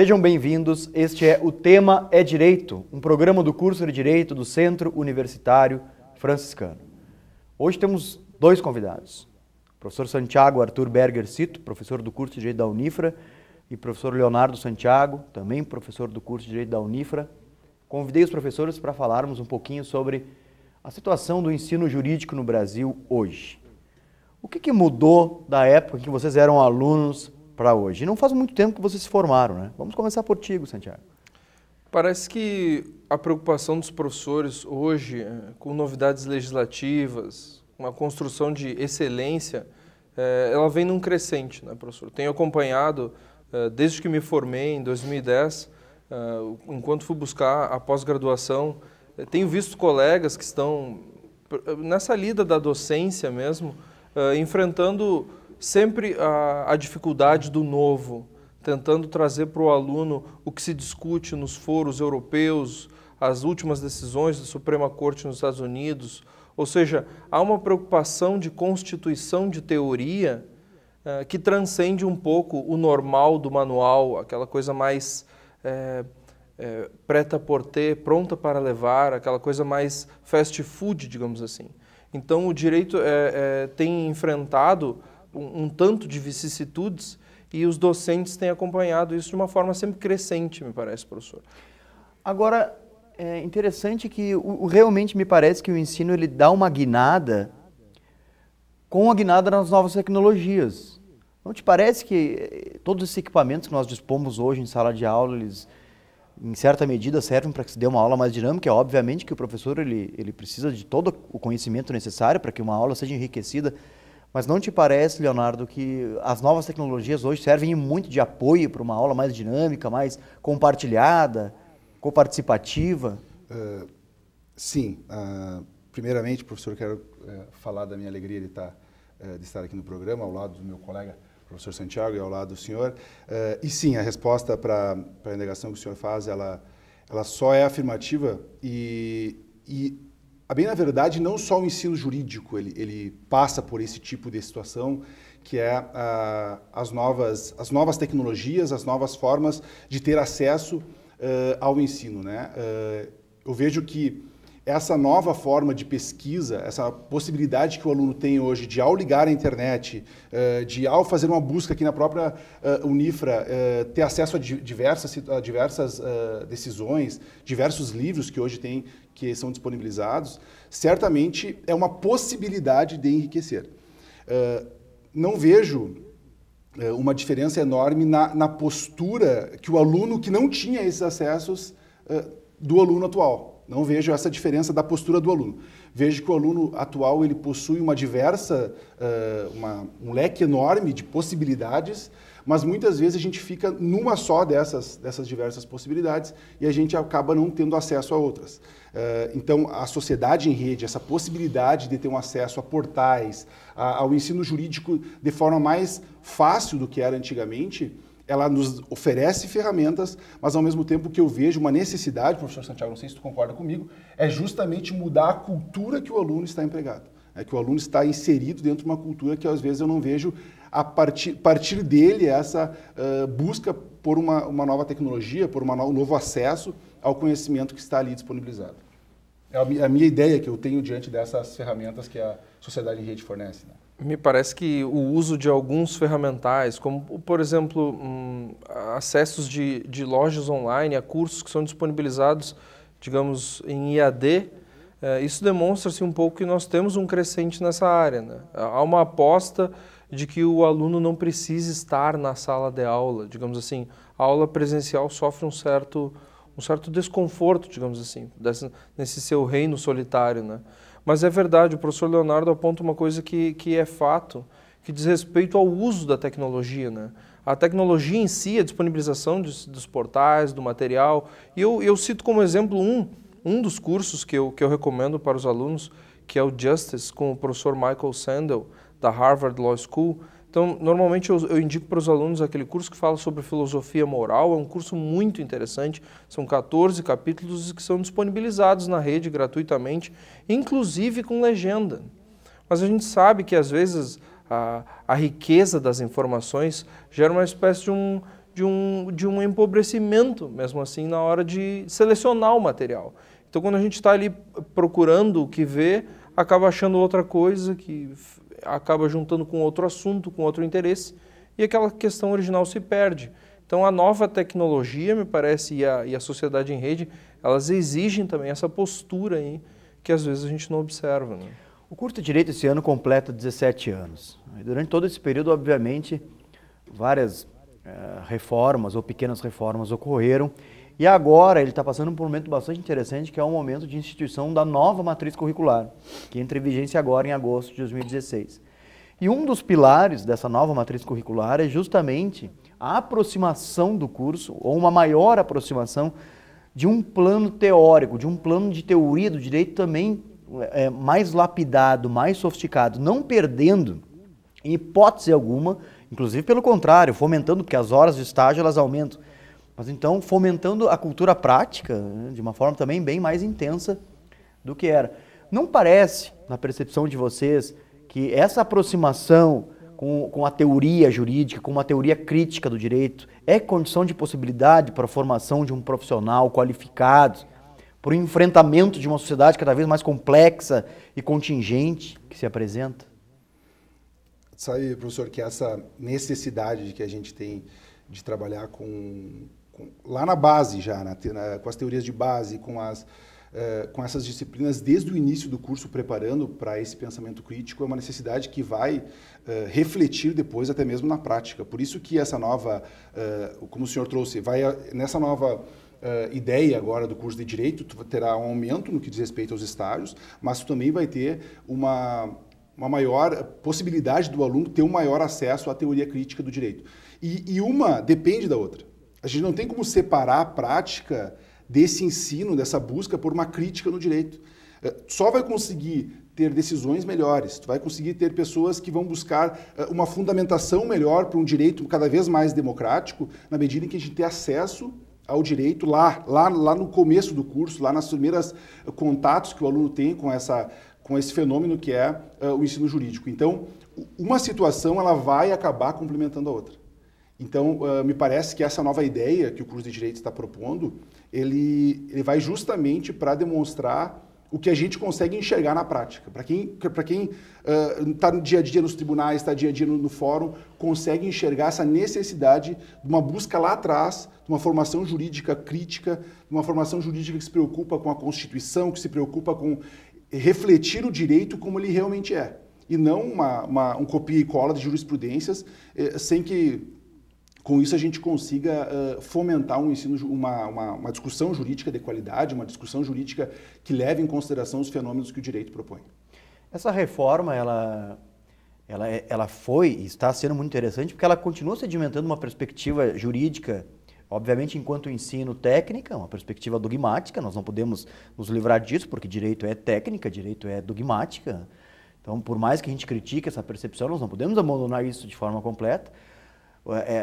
Sejam bem-vindos. Este é o Tema é Direito, um programa do curso de Direito do Centro Universitário Franciscano. Hoje temos dois convidados: o professor Santiago Arthur Berger Cito, professor do curso de Direito da Unifra, e o professor Leonardo Santiago, também professor do curso de Direito da Unifra. Convidei os professores para falarmos um pouquinho sobre a situação do ensino jurídico no Brasil hoje. O que, que mudou da época em que vocês eram alunos para hoje. E não faz muito tempo que vocês se formaram, né? Vamos começar por ti, Santiago. Parece que a preocupação dos professores hoje eh, com novidades legislativas, uma construção de excelência, eh, ela vem num crescente, né, professor? Tenho acompanhado eh, desde que me formei em 2010, enquanto fui buscar a pós-graduação, tenho visto colegas que estão nessa lida da docência mesmo, enfrentando sempre a, a dificuldade do novo, tentando trazer para o aluno o que se discute nos foros europeus, as últimas decisões da Suprema Corte nos Estados Unidos. Ou seja, há uma preocupação de constituição de teoria eh, que transcende um pouco o normal do manual, aquela coisa mais é, preta por ter, pronta para levar, aquela coisa mais fast food, digamos assim. Então, o direito tem enfrentado um, um tanto de vicissitudes e os docentes têm acompanhado isso de uma forma sempre crescente, me parece, professor. Agora, é interessante que o, realmente me parece que o ensino ele dá uma guinada com a guinada nas novas tecnologias. Não te parece que eh, todos os equipamentos que nós dispomos hoje em sala de aula, eles em certa medida servem para que se dê uma aula mais dinâmica? É obviamente que o professor ele, ele precisa de todo o conhecimento necessário para que uma aula seja enriquecida mas não te parece, Leonardo, que as novas tecnologias hoje servem muito de apoio para uma aula mais dinâmica, mais compartilhada, coparticipativa? Uh, sim. Uh, primeiramente, professor, quero uh, falar da minha alegria de estar, tá, é, de estar aqui no programa, ao lado do meu colega professor Santiago e ao lado do senhor. e sim, a resposta para a indagação que o senhor faz, ela, ela só é afirmativa e, e a bem, na verdade, não só o ensino jurídico ele, ele passa por esse tipo de situação, que é uh, as, novas, as novas tecnologias, as novas formas de ter acesso uh, ao ensino. Né? Uh, eu vejo que essa nova forma de pesquisa, essa possibilidade que o aluno tem hoje de, ao ligar a internet, eh, de, ao fazer uma busca aqui na própria eh, Unifra, eh, ter acesso a diversas, a diversas decisões, diversos livros que hoje tem, que são disponibilizados, certamente é uma possibilidade de enriquecer. Não vejo uma diferença enorme na, na postura que o aluno que não tinha esses acessos do aluno atual não vejo essa diferença da postura do aluno. Vejo que o aluno atual ele possui uma diversa, uh, uma, um leque enorme de possibilidades, mas muitas vezes a gente fica numa só dessas, dessas diversas possibilidades e a gente acaba não tendo acesso a outras. Uh, então, a sociedade em rede, essa possibilidade de ter um acesso a portais, a, ao ensino jurídico de forma mais fácil do que era antigamente, ela nos oferece ferramentas, mas ao mesmo tempo que eu vejo uma necessidade, professor Santiago, não sei se tu concorda comigo, é justamente mudar a cultura que o aluno está empregado. É que o aluno está inserido dentro de uma cultura que às vezes eu não vejo a partir, partir dele essa uh, busca por uma, uma nova tecnologia, por uma, um novo acesso ao conhecimento que está ali disponibilizado. É a, a minha ideia que eu tenho diante dessas ferramentas que a sociedade em rede fornece. Né? Me parece que o uso de alguns ferramentais, como por exemplo um, acessos de, de lojas online a cursos que são disponibilizados, digamos, em IAD, é, eh, isso demonstra-se um pouco que nós temos um crescente nessa área. Né? Há uma aposta de que o aluno não precisa estar na sala de aula, digamos assim, a aula presencial sofre um certo, um certo desconforto, digamos assim, desse, nesse seu reino solitário, né? Mas é verdade, o professor Leonardo aponta uma coisa que, que é fato, que diz respeito ao uso da tecnologia, né? A tecnologia em si, a disponibilização dos, dos portais, do material. E eu, eu cito como exemplo um, um dos cursos que eu, que eu recomendo para os alunos, que é o Justice, com o professor Michael Sandel, da Harvard Law School, então, normalmente eu, eu indico para os alunos aquele curso que fala sobre filosofia moral, é um curso muito interessante, são 14 capítulos que são disponibilizados na rede gratuitamente, inclusive com legenda. Mas a gente sabe que às vezes a, a riqueza das informações gera uma espécie de um, de, um, de um empobrecimento, mesmo assim, na hora de selecionar o material. Então, quando a gente está ali procurando o que ver, acaba achando outra coisa que acaba juntando com outro assunto, com outro interesse, e aquela questão original se perde. Então, a nova tecnologia, me parece, e a, e a sociedade em rede, elas exigem também essa postura aí, que às vezes a gente não observa. Né? O curso de direito esse ano completa 17 anos. E durante todo esse período, obviamente, várias eh, reformas ou pequenas reformas ocorreram e agora ele está passando por um momento bastante interessante, que é o momento de instituição da nova matriz curricular, que entra em vigência agora em agosto de 2016. E um dos pilares dessa nova matriz curricular é justamente a aproximação do curso, ou uma maior aproximação, de um plano teórico, de um plano de teoria do direito também é, mais lapidado, mais sofisticado, não perdendo, em hipótese alguma, inclusive pelo contrário, fomentando, porque as horas de estágio elas aumentam mas então fomentando a cultura prática né, de uma forma também bem mais intensa do que era. Não parece, na percepção de vocês, que essa aproximação com, com a teoria jurídica, com uma teoria crítica do direito, é condição de possibilidade para a formação de um profissional qualificado, para o enfrentamento de uma sociedade cada vez mais complexa e contingente que se apresenta? Sabe, professor, que essa necessidade que a gente tem de trabalhar com com, lá na base já, na, na, com as teorias de base, com as uh, com essas disciplinas desde o início do curso preparando para esse pensamento crítico é uma necessidade que vai uh, refletir depois até mesmo na prática. Por isso que essa nova, uh, como o senhor trouxe, vai nessa nova Uh, ideia agora do curso de direito, tu terá um aumento no que diz respeito aos estágios, mas tu também vai ter uma, uma maior possibilidade do aluno ter um maior acesso à teoria crítica do direito. E, e uma depende da outra. A gente não tem como separar a prática desse ensino, dessa busca por uma crítica no direito. É, só vai conseguir ter decisões melhores, tu vai conseguir ter pessoas que vão buscar é, uma fundamentação melhor para um direito cada vez mais democrático, na medida em que a gente tem acesso ao direito lá, lá, lá no começo do curso, lá nas primeiras é, contatos que o aluno tem com essa com esse fenômeno que é uh, o ensino jurídico. Então, uma situação ela vai acabar complementando a outra. Então, uh, me parece que essa nova ideia que o curso de Direito está propondo, ele, ele vai justamente para demonstrar o que a gente consegue enxergar na prática. Para quem está quem, uh, dia a dia nos tribunais, está dia a dia no, no, fórum, consegue enxergar essa necessidade de uma busca lá atrás, de uma formação jurídica crítica, de uma formação jurídica que se preocupa com a Constituição, que se preocupa com refletir o direito como ele realmente é. E não uma, uma um copia e cola de jurisprudências eh, sem que com isso a gente consiga uh, fomentar um ensino, uma, uma, uma, discussão jurídica de qualidade, uma discussão jurídica que leve em consideração os fenômenos que o direito propõe. Essa reforma, ela, ela, é, ela foi e está sendo muito interessante porque ela continua sedimentando uma perspectiva jurídica Obviamente, enquanto ensino técnica, uma perspectiva dogmática, nós não podemos nos livrar disso, porque direito é técnica, direito é dogmática. Então, por mais que a gente critique essa percepção, nós não podemos abandonar isso de forma completa. É,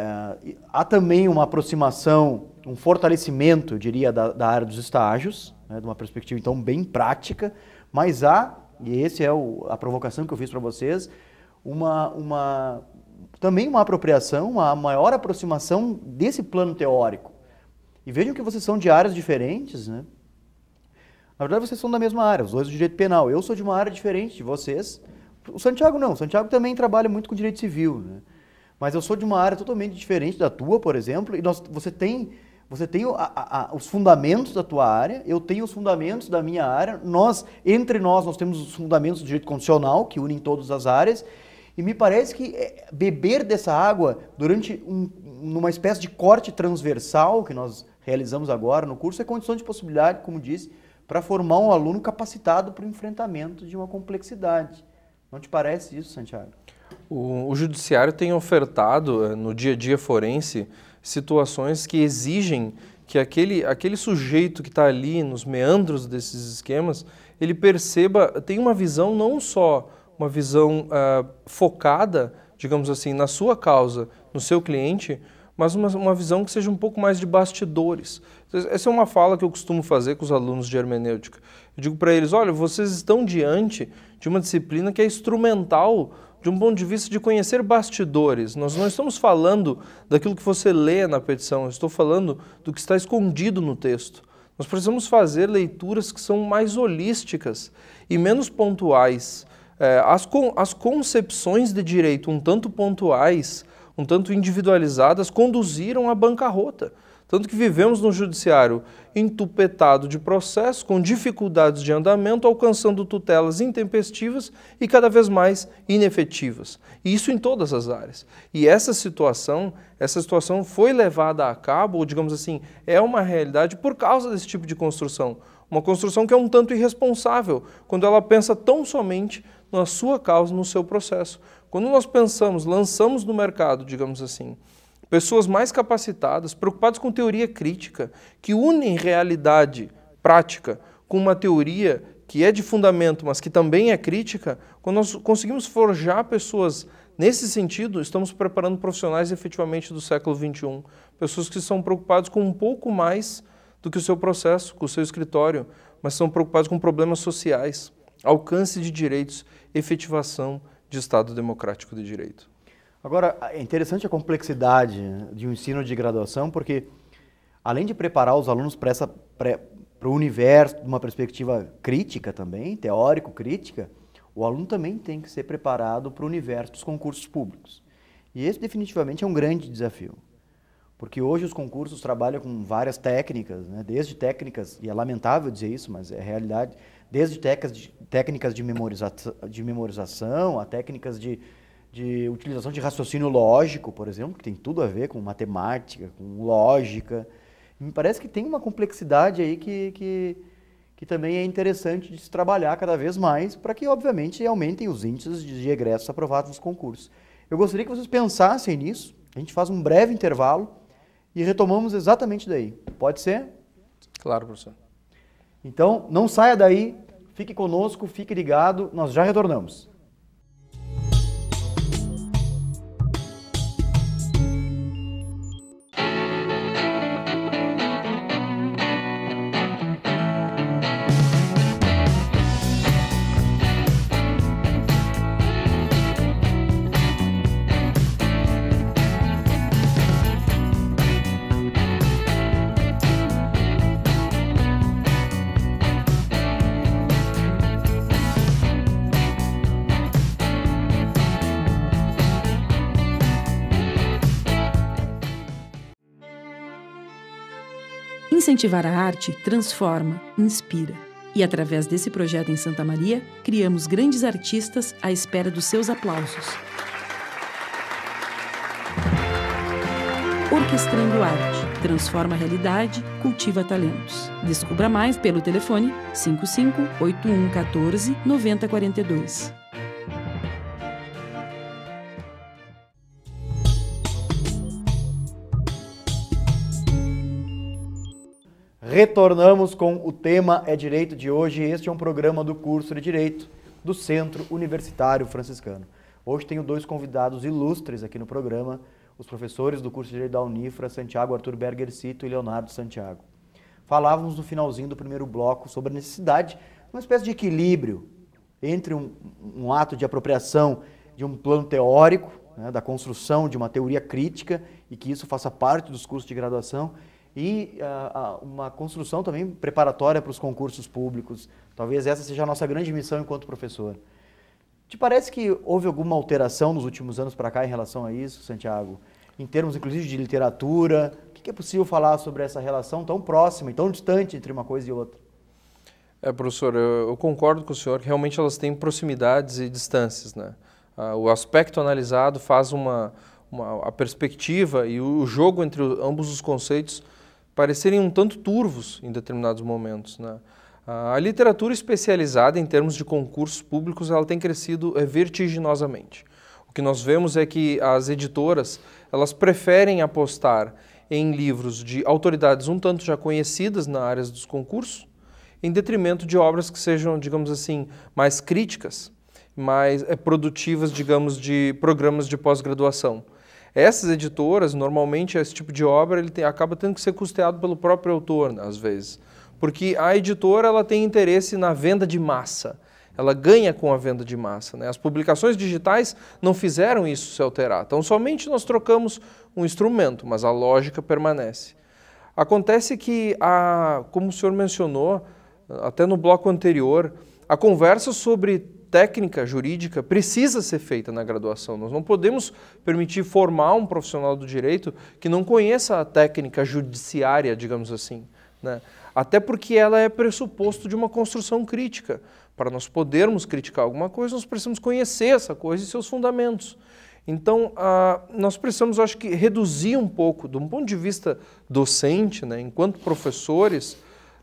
é há também uma aproximação, um fortalecimento, diria, da, da área dos estágios, né, de uma perspectiva então bem prática, mas há, e essa é o, a provocação que eu fiz para vocês, uma, uma, também uma apropriação, uma maior aproximação desse plano teórico. E vejam que vocês são de áreas diferentes, né? Na verdade, vocês são da mesma área, os dois do direito penal. Eu sou de uma área diferente de vocês. O Santiago não, o Santiago também trabalha muito com direito civil, né? Mas eu sou de uma área totalmente diferente da tua, por exemplo, e nós, você tem, você tem a, a, a, os fundamentos da tua área, eu tenho os fundamentos da minha área. Nós, entre nós, nós temos os fundamentos do direito constitucional que unem todas as áreas. E me parece que eh, beber dessa água durante um, espécie de corte transversal que nós realizamos agora no curso é condição de possibilidade, como disse, para formar um aluno capacitado para o enfrentamento de uma complexidade. Não te parece isso, Santiago? O, o judiciário tem ofertado eh, no dia a dia forense situações que exigem que aquele, aquele sujeito que está ali nos meandros desses esquemas, ele perceba, tem uma visão não só uma visão ah, focada, digamos assim, na sua causa, no seu cliente, mas uma, uma visão que seja um pouco mais de bastidores. Essa é uma fala que eu costumo fazer com os alunos de hermenêutica. Eu digo para eles, olha, vocês estão diante de uma disciplina que é instrumental de um ponto de vista de conhecer bastidores. Nós não estamos falando daquilo que você lê na petição, eu estou falando do que está escondido no texto. Nós precisamos fazer leituras que são mais holísticas e menos pontuais. É, as, con as concepções de direito um tanto pontuais, um tanto individualizadas, conduziram à bancarrota. Tanto que vivemos num judiciário entupetado de processo, com dificuldades de andamento, alcançando tutelas intempestivas e cada vez mais inefetivas. E isso em todas as áreas. E essa situação, essa situação foi levada a cabo, ou digamos assim, é uma realidade por causa desse tipo de construção. Uma construção que é um tanto irresponsável, quando ela pensa tão somente na sua causa, no seu processo. Quando nós pensamos, lançamos no mercado, digamos assim, pessoas mais capacitadas, preocupadas com teoria crítica, que unem realidade prática com uma teoria que é de fundamento, mas que também é crítica, quando nós conseguimos forjar pessoas nesse sentido, estamos preparando profissionais efetivamente do século XXI, pessoas que são preocupadas com um pouco mais do que o seu processo, com o seu escritório, mas são preocupados com problemas sociais, alcance de direitos, efetivação de Estado democrático de direito. Agora, é interessante a complexidade de um ensino de graduação, porque além de preparar os alunos para essa para o universo de uma perspectiva crítica também, teórico crítica, o aluno também tem que ser preparado para o universo dos concursos públicos. E esse definitivamente é um grande desafio, porque hoje os concursos trabalham com várias técnicas, né? desde técnicas, e é lamentável dizer isso, mas é realidade, desde técnicas de, técnicas de, memoriza de memorização a técnicas de de utilização de raciocínio lógico, por exemplo, que tem tudo a ver com matemática, com lógica. Me parece que tem uma complexidade aí que, que, que também é interessante de se trabalhar cada vez mais para que, obviamente, aumentem os índices de egressos aprovados nos concursos. Eu gostaria que vocês pensassem nisso. A gente faz um breve intervalo e retomamos exatamente daí. Pode ser? Claro, professor. Então, não saia daí, fique conosco, fique ligado, nós já retornamos. Incentivar a arte transforma, inspira. E através desse projeto em Santa Maria, criamos grandes artistas à espera dos seus aplausos. Orquestrando Arte. Transforma a realidade, cultiva talentos. Descubra mais pelo telefone 55 14 9042. Retornamos com o tema É Direito de hoje. Este é um programa do curso de Direito do Centro Universitário Franciscano. Hoje tenho dois convidados ilustres aqui no programa, os professores do curso de Direito da Unifra, Santiago Arthur Berger Cito e Leonardo Santiago. Falávamos no finalzinho do primeiro bloco sobre a necessidade, uma espécie de equilíbrio entre um, um ato de apropriação de um plano teórico, né, da construção de uma teoria crítica e que isso faça parte dos cursos de graduação e uh, uma construção também preparatória para os concursos públicos. Talvez essa seja a nossa grande missão enquanto professor. Te parece que houve alguma alteração nos últimos anos para cá em relação a isso, Santiago? Em termos, inclusive, de literatura, o que é possível falar sobre essa relação tão próxima e tão distante entre uma coisa e outra? É, professor, eu, eu concordo com o senhor que realmente elas têm proximidades e distâncias, né? Ah, o aspecto analisado faz uma, uma a perspectiva e o, o jogo entre ambos os conceitos parecerem um tanto turvos em determinados momentos. Né? A literatura especializada em termos de concursos públicos ela tem crescido eh, vertiginosamente. O que nós vemos é que as editoras elas preferem apostar em livros de autoridades um tanto já conhecidas na área dos concursos, em detrimento de obras que sejam, digamos assim, mais críticas, mais eh, produtivas, digamos, de programas de pós-graduação. Essas editoras, normalmente, esse tipo de obra ele tem, acaba tendo que ser custeado pelo próprio autor, às vezes. Porque a editora ela tem interesse na venda de massa ela ganha com a venda de massa. Né? As publicações digitais não fizeram isso se alterar. Então, somente nós trocamos um instrumento, mas a lógica permanece. Acontece que, a, como o senhor mencionou, até no bloco anterior, a conversa sobre técnica jurídica precisa ser feita na graduação. Nós não podemos permitir formar um profissional do direito que não conheça a técnica judiciária, digamos assim. Né? Até porque ela é pressuposto de uma construção crítica. Para nós podermos criticar alguma coisa, nós precisamos conhecer essa coisa e seus fundamentos. Então, nós precisamos, acho que, reduzir um pouco, de um ponto de vista docente, né, enquanto professores,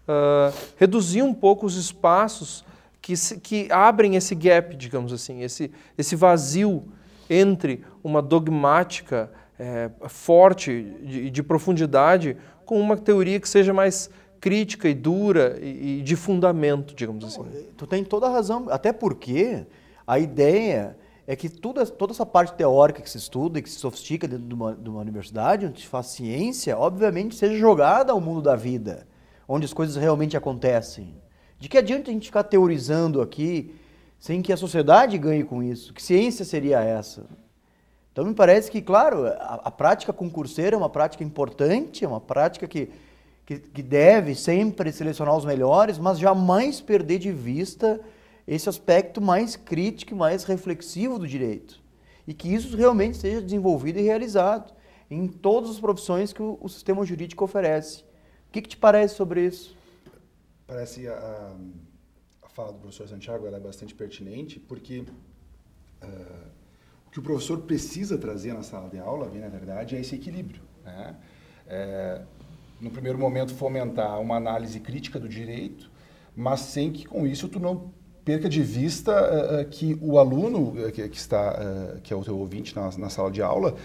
ah, reduzir um pouco os espaços que, se, que abrem esse gap, digamos assim, esse, esse vazio entre uma dogmática é, forte, de, de, profundidade, com uma teoria que seja mais crítica e dura e, e de fundamento, digamos assim. Tu tem toda a razão, até porque a ideia é que toda, toda essa parte teórica que se estuda e que se sofistica dentro de uma, de uma universidade, onde se faz ciência, obviamente seja jogada ao mundo da vida, onde as coisas realmente acontecem. De que adianta a gente ficar teorizando aqui sem que a sociedade ganhe com isso? Que ciência seria essa? Então me parece que, claro, a, a prática concurseira é uma prática importante, é uma prática que, que, que deve sempre selecionar os melhores, mas jamais perder de vista esse aspecto mais crítico e mais reflexivo do direito. E que isso realmente seja desenvolvido e realizado em todas as profissões que o, o sistema jurídico oferece. O que, que te parece sobre isso? Parece a, a, fala do professor Santiago é bastante pertinente, porque uh, o que o professor precisa trazer na sala de aula, bem na verdade, é esse equilíbrio. Né? É, no primeiro momento, fomentar uma análise crítica do direito, mas sem que com isso tu não perca de vista uh, que o aluno eh, que, que está, uh, que é o teu ouvinte na, na sala de aula,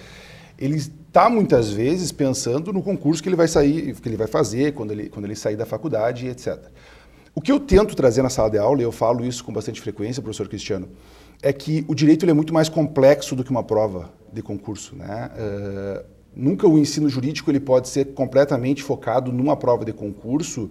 ele está muitas vezes pensando no concurso que ele vai sair, que ele vai fazer quando ele, quando ele sair da faculdade, etc. O que eu tento trazer na sala de aula, e eu falo isso com bastante frequência, professor Cristiano, é que o direito ele é muito mais complexo do que uma prova de concurso. Né? Uh, nunca o ensino jurídico ele pode ser completamente focado numa prova de concurso,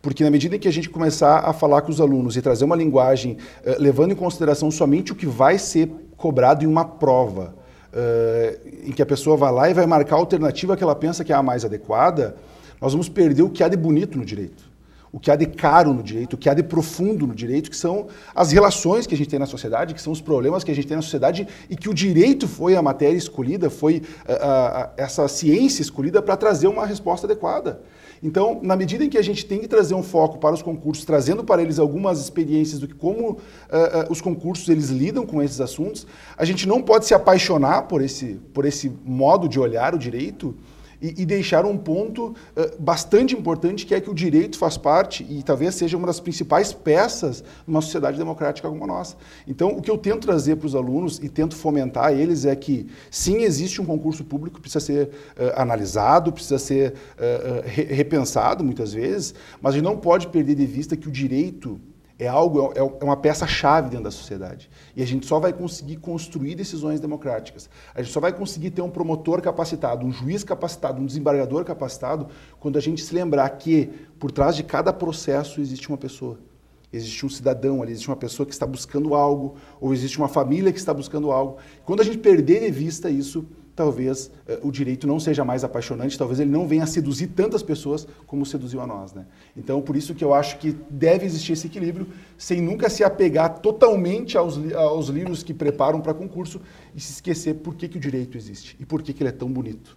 porque na medida em que a gente começar a falar com os alunos e trazer uma linguagem uh, levando em consideração somente o que vai ser cobrado em uma prova, uh, em que a pessoa vai lá e vai marcar a alternativa que ela pensa que é a mais adequada, nós vamos perder o que há de bonito no direito o que há de caro no direito, o que há de profundo no direito, que são as relações que a gente tem na sociedade, que são os problemas que a gente tem na sociedade e que o direito foi a matéria escolhida, foi eh, essa ciência escolhida para trazer uma resposta adequada. Então, na medida em que a gente tem que trazer um foco para os concursos, trazendo para eles algumas experiências do que como uh, uh, os concursos eles lidam com esses assuntos, a gente não pode se apaixonar por esse, por esse modo de olhar o direito, e, e um ponto uh, bastante importante, que é que o direito faz parte e talvez seja uma das principais peças numa sociedade democrática como a nossa. Então, o que eu tento trazer para os alunos e tento fomentar eles é que, sim, existe um concurso público precisa ser uh, analisado, precisa ser uh, repensado muitas vezes, mas a gente não pode perder de vista que o direito é algo, é, é, é uma peça-chave dentro da sociedade. E a gente só vai conseguir construir decisões democráticas. A gente só vai conseguir ter um promotor capacitado, um juiz capacitado, um desembargador capacitado, quando a gente se lembrar que por trás de cada processo existe uma pessoa. Existe um cidadão ali, existe uma pessoa que está buscando algo, ou existe uma família que está buscando algo. Quando a gente perder de vista isso, talvez eh, o direito não seja mais apaixonante, talvez ele não venha a seduzir tantas pessoas como seduziu a nós. Né? Então, por isso que eu acho que deve existir esse equilíbrio, sem nunca se apegar totalmente aos, aos livros que preparam para concurso e se esquecer por que, que o direito existe e por que, que ele é tão bonito.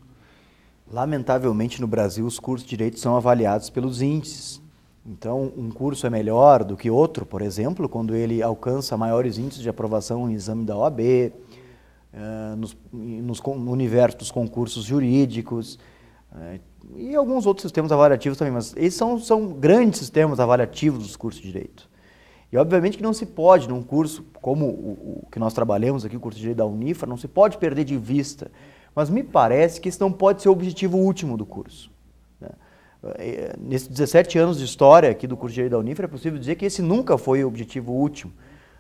Lamentavelmente, no Brasil, os cursos de direito são avaliados pelos índices. Então, um curso é melhor do que outro, por exemplo, quando ele alcança maiores índices de aprovação em exame da OAB, eh, nos, nos, no universo dos concursos jurídicos uh, e alguns outros sistemas avaliativos também, mas esses são, são grandes sistemas avaliativos dos cursos de Direito. E obviamente que não se pode, num curso como o, o que nós trabalhamos aqui, o curso de Direito da Unifra, não se pode perder de vista, mas me parece que isso não pode ser o objetivo último do curso. Né? Eh, nesses 17 anos de história aqui do curso de Direito da Unifra, é possível dizer que esse nunca foi o objetivo último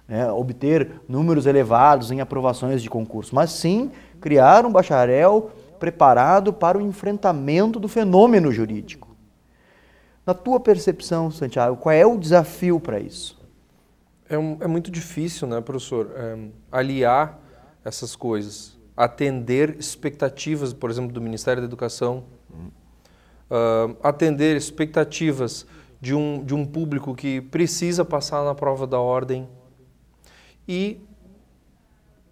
né, obter números elevados em aprovações de concurso, mas sim criar um bacharel preparado para o enfrentamento do fenômeno jurídico. Na tua percepção, Santiago, qual é o desafio para isso? É, um, é, muito difícil, né, professor, é, aliar essas coisas, atender expectativas, por exemplo, do Ministério da Educação, hum. uh, atender expectativas de um, de um público que precisa passar na prova da ordem, e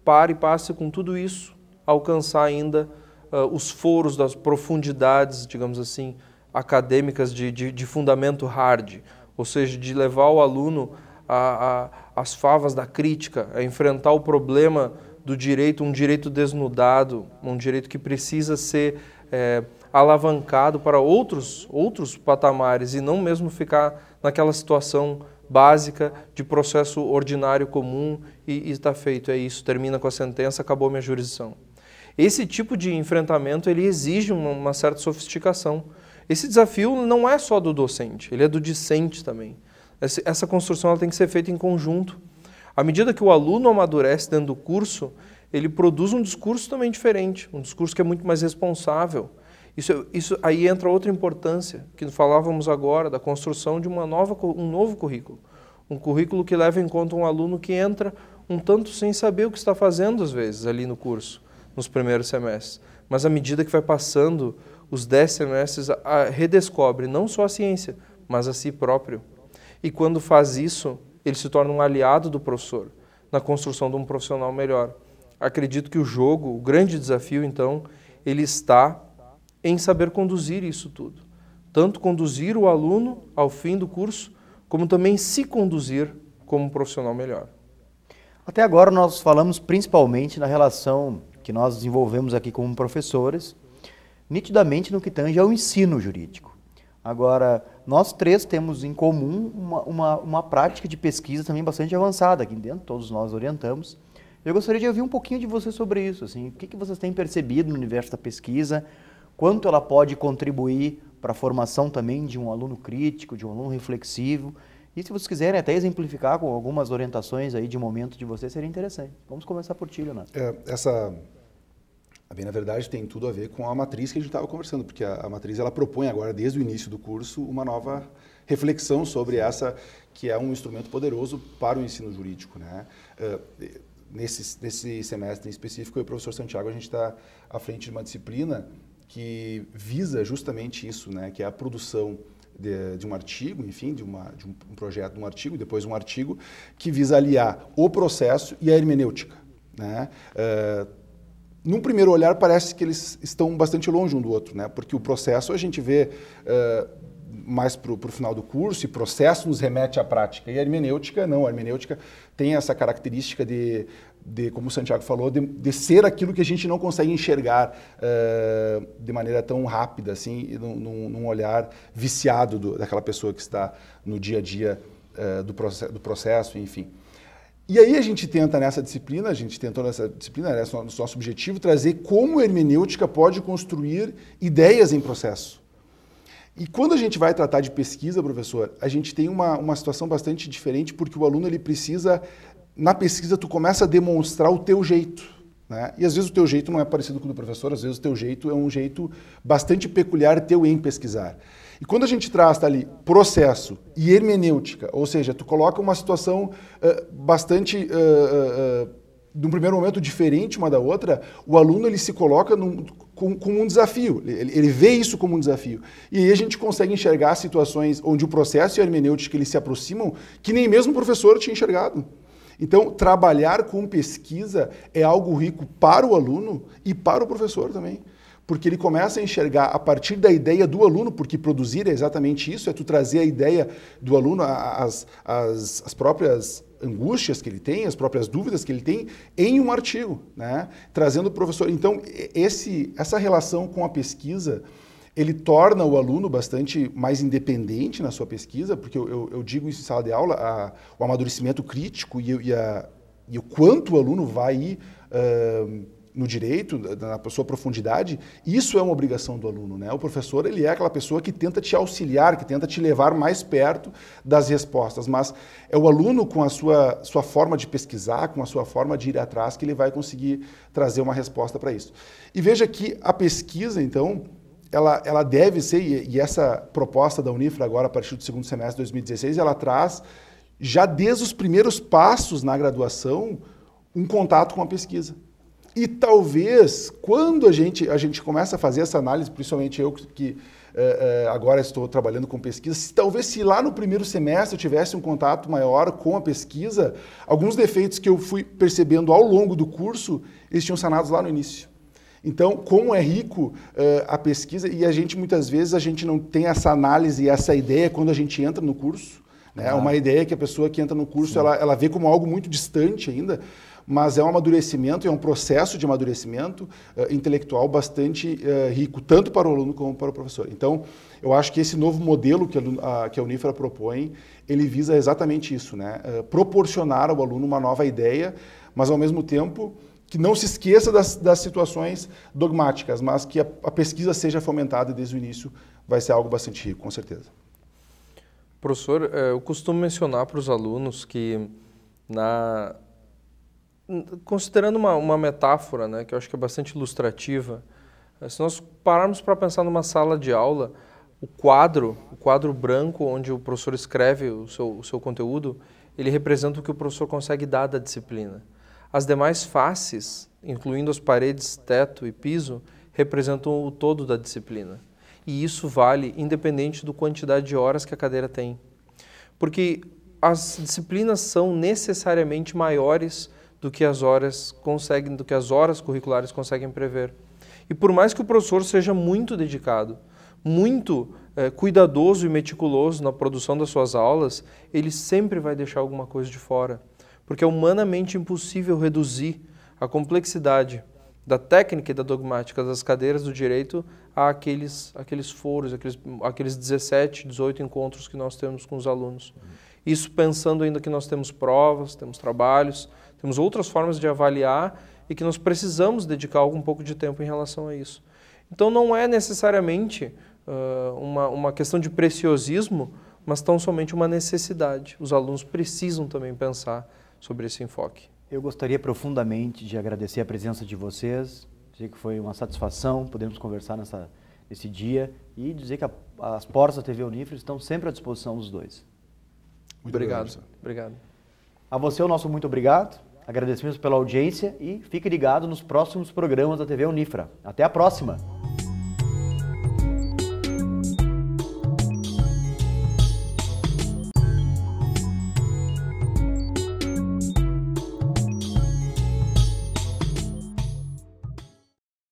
pare e passe com tudo isso, alcançar ainda uh, os foros das profundidades, digamos assim, acadêmicas de, de, de fundamento hard, ou seja, de levar o aluno a, as favas da crítica, a enfrentar o problema do direito, um direito desnudado, um direito que precisa ser é, alavancado para outros, outros patamares e não mesmo ficar naquela situação básica de processo ordinário comum e está feito, é isso, termina com a sentença, acabou minha jurisdição. Esse tipo de enfrentamento ele exige uma, uma certa sofisticação. Esse desafio não é só do docente, ele é do discente também. Essa, essa construção tem que ser feita em conjunto. À medida que o aluno amadurece dentro do curso, ele produz um discurso também diferente, um discurso que é muito mais responsável, isso, isso aí entra outra importância que falávamos agora da construção de uma nova, um novo currículo, um currículo que leva em conta um aluno que entra um tanto sem saber o que está fazendo às vezes ali no curso, nos primeiros semestres, mas à medida que vai passando os dez semestres, redescobre não só a ciência, mas a si próprio. E quando faz isso, ele se torna um aliado do professor na construção de um profissional melhor. Acredito que o jogo, o grande desafio, então, ele está em saber conduzir isso tudo. Tanto conduzir o aluno ao fim do curso, como também se conduzir como um profissional melhor. Até agora nós falamos principalmente na relação que nós desenvolvemos aqui como professores, nitidamente no que tange ao ensino jurídico. Agora, nós três temos em comum uma, uma, uma prática de pesquisa também bastante avançada aqui dentro, todos nós orientamos. Eu gostaria de ouvir um pouquinho de você sobre isso, assim, o que, que vocês têm percebido no universo da pesquisa, quanto ela pode contribuir para a formação também de um aluno crítico, de um aluno reflexivo. E se vocês quiserem até exemplificar com algumas orientações aí de momento de vocês, seria interessante. Vamos começar por ti, Leonardo. É, essa, bem, na verdade, tem tudo a ver com a matriz que a gente estava conversando, porque a, a, matriz ela propõe agora, desde o início do curso, uma nova reflexão sobre essa, que é um instrumento poderoso para o ensino jurídico. Né? É, nesse, nesse semestre em específico, eu e o professor Santiago, a gente está à frente de uma disciplina que visa justamente isso, né, que é a produção de, de um artigo, enfim, de, uma, de um, um projeto, de um artigo, e depois um artigo, que visa aliar o processo e a hermenêutica. Né? Uh, num primeiro olhar, parece que eles estão bastante longe um do outro, né? porque o processo a gente vê uh, mais para o final do curso, e processo nos remete à prática. E a hermenêutica, não. A hermenêutica tem essa característica de de, como o Santiago falou, de, de, ser aquilo que a gente não consegue enxergar uh, de maneira tão rápida, assim, num, num olhar viciado do, daquela pessoa que está no dia a dia uh, do, proce do processo, enfim. E aí a gente tenta nessa disciplina, a gente tentou nessa disciplina, é né, nosso, nosso objetivo, trazer como a hermenêutica pode construir ideias em processo. E quando a gente vai tratar de pesquisa, professor, a gente tem uma, uma situação bastante diferente, porque o aluno ele precisa na pesquisa tu começa a demonstrar o teu jeito. Né? E às vezes o teu jeito não é parecido com o do professor, às vezes o teu jeito é um jeito bastante peculiar teu em pesquisar. E quando a gente traz tá ali processo e hermenêutica, ou seja, tu coloca uma situação uh, bastante, uh, uh, num primeiro momento, diferente uma da outra, o aluno ele se coloca num, com, com, um desafio, ele, ele, vê isso como um desafio. E aí a gente consegue enxergar situações onde o processo e a hermenêutica eles se aproximam que nem mesmo o professor tinha enxergado. Então, trabalhar com pesquisa é algo rico para o aluno e para o professor também porque ele começa a enxergar a partir da ideia do aluno, porque produzir é exatamente isso, é tu trazer a ideia do aluno, as, as, as próprias angústias que ele tem, as próprias dúvidas que ele tem, em um artigo, né? trazendo o professor. Então, esse, essa relação com a pesquisa ele torna o aluno bastante mais independente na sua pesquisa, porque eu, eu, eu digo isso em sala de aula, a, o amadurecimento crítico e, e, a, e, o quanto o aluno vai ir uh, no direito, na sua profundidade, isso é uma obrigação do aluno. Né? O professor ele é aquela pessoa que tenta te auxiliar, que tenta te levar mais perto das respostas, mas é o aluno com a sua, sua forma de pesquisar, com a sua forma de ir atrás, que ele vai conseguir trazer uma resposta para isso. E veja que a pesquisa, então, ela, ela deve ser, e, e essa proposta da Unifra agora, a partir do segundo semestre de 2016, ela traz, já desde os primeiros passos na graduação, um contato com a pesquisa. E talvez, quando a gente, a gente começa a fazer essa análise, principalmente eu que, que eh, eh, agora estou trabalhando com pesquisa, se, talvez se lá no primeiro semestre eu tivesse um contato maior com a pesquisa, alguns defeitos que eu fui percebendo ao longo do curso, eles tinham sanados lá no início. Então, como é rico uh, a pesquisa, e a gente muitas vezes a gente não tem essa análise, essa ideia quando a gente entra no curso. Né? É uma ideia que a pessoa que entra no curso, ela, ela vê como algo muito distante ainda, mas é um amadurecimento, é um processo de amadurecimento uh, intelectual bastante uh, rico, tanto para o aluno como para o professor. Então, eu acho que esse novo modelo que a, a que a Unifra propõe, ele visa exatamente isso, né? proporcionar ao aluno uma nova ideia, mas ao mesmo tempo que não se esqueça das, das situações dogmáticas, mas que a, a, pesquisa seja fomentada desde o início, vai ser algo bastante rico, com certeza. Professor, é, eu costumo mencionar para os alunos que, na, considerando uma, uma metáfora, né, que eu acho que é bastante ilustrativa, é, se nós pararmos para pensar numa sala de aula, o quadro, o quadro branco onde o professor escreve o seu, o seu conteúdo, ele representa o que o professor consegue dar da disciplina. As demais faces, incluindo as paredes, teto e piso, representam o todo da disciplina. E isso vale independente da quantidade de horas que a cadeira tem. Porque as disciplinas são necessariamente maiores do que as horas conseguem, do que as horas curriculares conseguem prever. E por mais que o professor seja muito dedicado, muito eh, cuidadoso e meticuloso na produção das suas aulas, ele sempre vai deixar alguma coisa de fora porque é humanamente impossível reduzir a complexidade da técnica e da dogmática das cadeiras do direito àqueles, aqueles foros, aqueles aqueles 17, 18 encontros que nós temos com os alunos. Isso pensando ainda que nós temos provas, temos trabalhos, temos outras formas de avaliar e que nós precisamos dedicar algum pouco de tempo em relação a isso. Então não é necessariamente uh, uma, uma questão de preciosismo, mas tão somente uma necessidade. Os alunos precisam também pensar sobre esse enfoque. Eu gostaria profundamente de agradecer a presença de vocês, dizer que foi uma satisfação podermos conversar nessa, nesse dia e dizer que a, as portas da TV Unifra estão sempre à disposição dos dois. Muito obrigado. Bem, obrigado. A você o nosso muito obrigado. Agradecemos pela audiência e fique ligado nos próximos programas da TV Unifra. Até a próxima!